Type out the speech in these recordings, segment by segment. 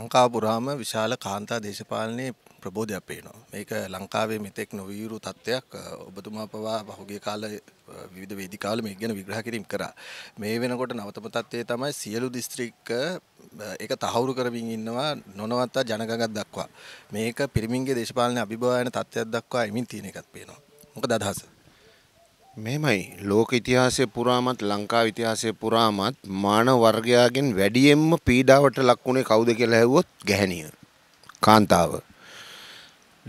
ලංකාපුරාම විශාල කාන්තා දේශපාලනයේ ප්‍රබෝධයක් පේනවා. මේක ලංකාවේ මෙතෙක් නොවියුරු තත්ත්වයක් ඔබතුමා පවා පහුගිය කාලේ විවිධ වේදිකාවල මේ ගැන විග්‍රහ කිරීම කරා. මේ වෙනකොට නවතම තත්ත්වය තමයි සියලු දිස්ත්‍රික්ක ඒක තහවුරු කරමින් ඉන්නවා නොනවත්තා ජනගහගත් දක්වා. මේක පිරිමින්ගේ දේශපාලන අභිභවායන තත්ත්වයක් දක්වා එමින් තියෙන එකක් පේනවා. මොකද අදහස? මෙමයි ලෝක ඉතිහාසය පුරාමත් ලංකා ඉතිහාසය පුරාමත් මානව වර්ගයාගෙන් වැඩියෙන්ම පීඩාවට ලක්වුණේ කවුද කියලා ඇහුවොත් ගැහණිය. කාන්තාව.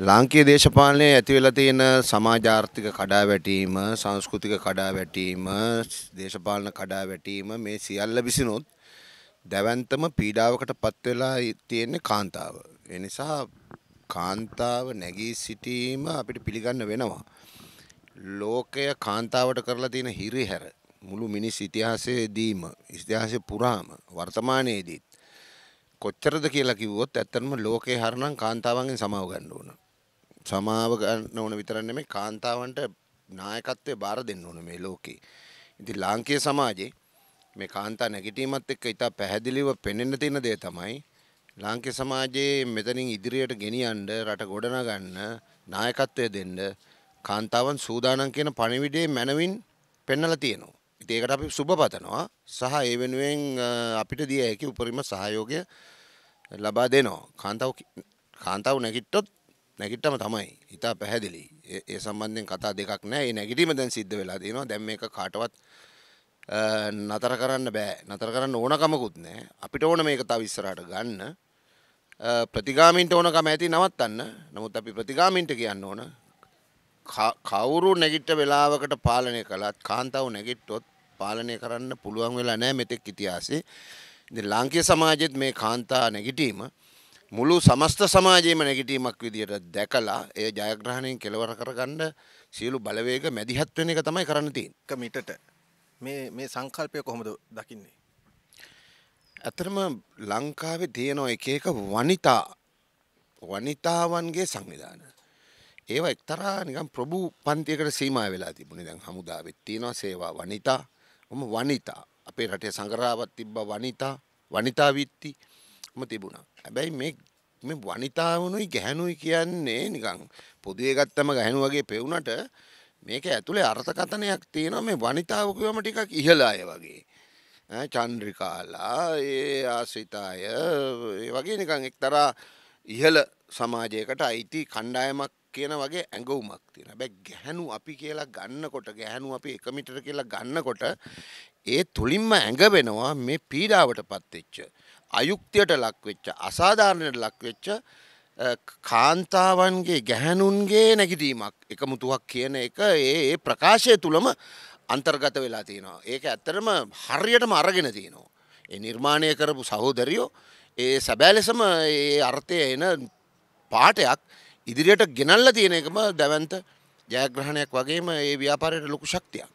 ලාංකීය දේශපාලනයේ ඇති වෙලා තියෙන සමාජාර්ථික කඩාවැටීම, සංස්කෘතික කඩාවැටීම, දේශපාලන කඩාවැටීම මේ සියල්ල විසිනොත් දැවැන්තම පීඩාවකට පත් වෙලා තියෙන්නේ කාන්තාව. ඒ නිසා කාන්තාව නැගී සිටීම අපිට පිළිගන්න වෙනවා. ලෝකය කාන්තාවට කරලා තියෙන හිරිහැර මුළු මිනිස් ඉතිහාසයේදීම ඉතිහාසය පුරාම වර්තමානයේදීත් කොච්චරද කියලා කිව්වොත් ඇත්තටම ලෝකේ හරනම් කාන්තාවන්ගෙන් සමාව ගන්න ඕන. සමාව ගන්න ඕන විතරක් නෙමෙයි කාන්තාවන්ට නායකත්වයේ බාර දෙන්න ඕන මේ ලෝකේ. ඉතින් ලාංකීය සමාජේ මේ කාන්තා නැගිටීමත් එක්ක ඉතා පැහැදිලිව පෙනෙන්න තියෙන දේ තමයි ලාංකීය සමාජයේ මෙතනින් ඉදිරියට ගෙනියන්න රට ගොඩනගන්න නායකත්වය දෙන්න කාන්තාවන් සූදානම් කියන පණිවිඩේ මැනවින් පෙන්නලා තියෙනවා. ඉතින් ඒකට අපි සුබ පතනවා සහ ඒ වෙනුවෙන් අපිට දිය හැකි උපරිම සහයෝගය ලබා දෙනවා. කාන්තාව කාන්තාව නැගිට්ටොත් නැගිට්ටම තමයි ඉතා පැහැදිලි ඒ සම්බන්ධයෙන් කතා දෙකක් නෑ ඒ නැගිටීම දැන් සිද්ධ වෙලා දෙනවා දැම් මේ කාටවත් නතර කරන්න බෑ නතර කරන්න ඕනකමකුත් නෑ අපිට ඕන මේක තව ඉස්සරට ගන්න ප්‍රතිගාමින්ට ඕනකම ඇති නවත්තන්න නමුත් අපි ප්‍රතිගාමින්ට කියන්න ඕන කවුරු නැගිට වෙලාවකට පාලනය කළත් කාන්තාව නැගිට්ටොත් පාලනය කරන්න පුළුවන් වෙලා නෑ මෙතෙක් ඉතිහාසේ ලාංකය සමාජෙත් මේ කාන්තා නැගිටීම මුළු සමස්ත සමාජයේම නැගිටීමක් විදියට දැකලා ඒ ජයග්‍රහණයෙන් කෙලවර කරගන්න සියලු බලවේග මැදිහත් වෙන එක තමයි කරන්න තියෙන්නේ. මිටට මේ මේ සංකල්පය කොහොමද දකින්නේ? ඇතරම ලංකාවේ තියෙන එක එක වනිතා වනිතාවන්ගේ සංවිධානය ඒව එක්තරා නිකම් ප්‍රභූ පන්තියකට සීමා වෙලා තිබුණේ දැන් හමුදාවෙත් තියෙනවා සේවා වනිතා මම වනිතා අපේ රටේ සංගරාවක් තිබ්බ වනිතා වනිතා විත්ති මම තිබුණා හැබැයි මේ මේ වනිතාවනුයි ගැහනුයි කියන්නේ නිකන් පොදුවේ ගත්තම ගැහනු වගේ පෙවුනට මේක ඇතුලේ අර්ථකථනයක් තියෙනවා මේ වනිතාව කියවම ටිකක් ඉහළ අය වගේ චන්ද්‍රිකාලා ඒ ආශ්‍රිතාය ඒ වගේ නිකන් එක්තරා ඉහළ සමාජයකට අයිති කණ්ඩායමක් කියන වගේ ඇඟවුමක් තියෙන. හැබැයි ගැහණු අපි කියලා ගන්නකොට ගැහණු අපි 1 මීටර කියලා ගන්නකොට ඒ තුලින්ම ඇඟ වෙනවා මේ පීඩාවටපත් වෙච්ච අයුක්තියට ලක් වෙච්ච අසාධාරණයට ලක් වෙච්ච කාන්තාවන්ගේ ගැහැණුන්ගේ නැගිටීමක් එකමුතුවක් කියන එක ඒ ප්‍රකාශය තුළම අන්තර්ගත වෙලා තියෙනවා. ඒක ඇත්තටම හරියටම අරගෙන තියෙනවා. ඒ නිර්මාණය කරපු සහෝදරියෝ ඒ සැබෑ ලෙසම ඒ අර්ථය එන පාටයක් ඉදිරියට ගෙනල්ල තියෙන එකම දැවන්ත ජයග්‍රහණයක් වගේම ඒ ව්‍යාපාරයට ලොකු ශක්තියක්.